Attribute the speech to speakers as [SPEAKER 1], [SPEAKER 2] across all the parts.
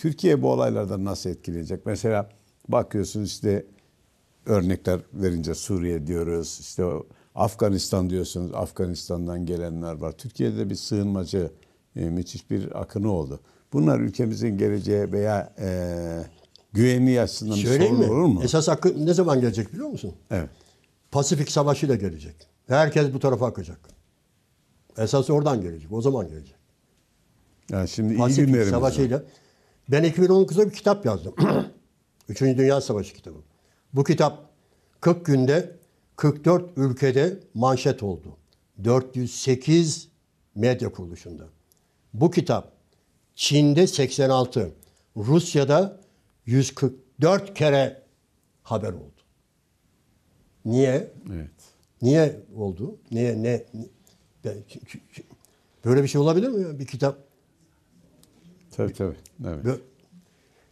[SPEAKER 1] Türkiye bu olaylardan nasıl etkilenecek? Mesela bakıyorsun işte örnekler verince Suriye diyoruz, işte Afganistan diyorsunuz, Afganistan'dan gelenler var. Türkiye'de bir sığınmacı e, müthiş bir akını oldu. Bunlar ülkemizin geleceği veya e, güvenliği açısından Söyleyeyim bir sorun mi? olur mu? Esas akı ne zaman gelecek
[SPEAKER 2] biliyor musun? Evet. Pasifik Savaşı ile gelecek. Herkes bu tarafa akacak. Esas oradan gelecek. O zaman gelecek. Yani şimdi Pasifik iyi günlerimiz Savaşı ile ben 2019'da bir kitap yazdım. Üçüncü Dünya Savaşı kitabı. Bu kitap 40 günde 44 ülkede manşet oldu. 408 medya kuruluşunda. Bu kitap Çin'de 86, Rusya'da 144 kere haber oldu. Niye? Evet. Niye oldu? Niye ne? Böyle bir şey olabilir mi? Bir kitap Tabii tabii. Evet.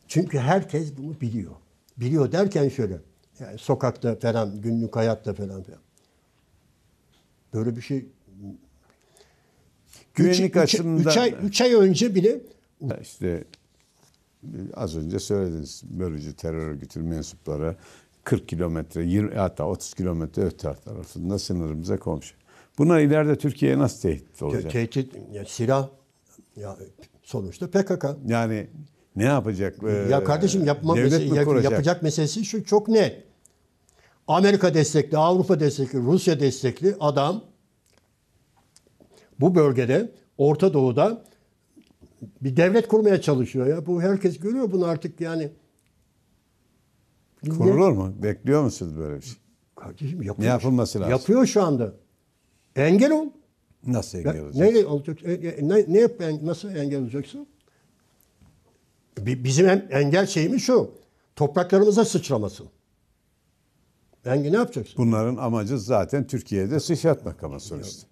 [SPEAKER 2] Çünkü herkes bunu biliyor. Biliyor derken şöyle, yani sokakta falan, günlük hayatta falan filan. Böyle bir şey
[SPEAKER 1] güvenlik üç, açısından... 3 ay,
[SPEAKER 2] üç ay önce bile...
[SPEAKER 1] işte az önce söylediniz. Bölücü terör örgütü mensuplara 40 kilometre, 20 hatta 30 kilometre öte tarafında sınırımıza komşu. Buna ileride Türkiye'ye nasıl tehdit olacak? Tehdit, ya, silah, ya, sonuçta PKK. Yani ne yapacak? Ya e, kardeşim yapma mese- yap- yapacak
[SPEAKER 2] meselesi şu çok net. Amerika destekli, Avrupa destekli, Rusya destekli adam bu bölgede Orta Doğu'da bir devlet kurmaya çalışıyor ya. Bu herkes görüyor bunu artık yani. Kurulur
[SPEAKER 1] mu? Bekliyor musunuz böyle bir şey? Kardeşim yapıyor. Ne yapılması lazım? Yapıyor şu anda. Engel ol.
[SPEAKER 2] Nasıl engel olacaksın? Neyle olacak? Ne, ne nasıl engel olacaksın?
[SPEAKER 1] Bizim engel şeyimiz şu. Topraklarımıza sıçramasın. Engel ne yapacaksın? Bunların amacı zaten Türkiye'de sıçratmak ama sonuçta.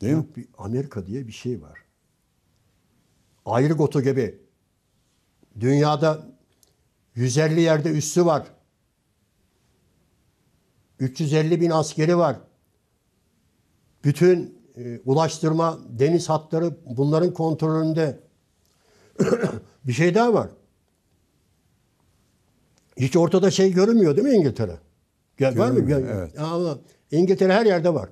[SPEAKER 1] Değil mi? Bir Amerika diye bir şey var. Ayrı gotu gibi.
[SPEAKER 2] Dünyada 150 yerde üssü var. 350 bin askeri var. Bütün e, ulaştırma, deniz hatları bunların kontrolünde. bir şey daha var. Hiç ortada şey görünmüyor değil mi İngiltere? Ya, var mı? Ya, evet. Ama İngiltere her yerde var.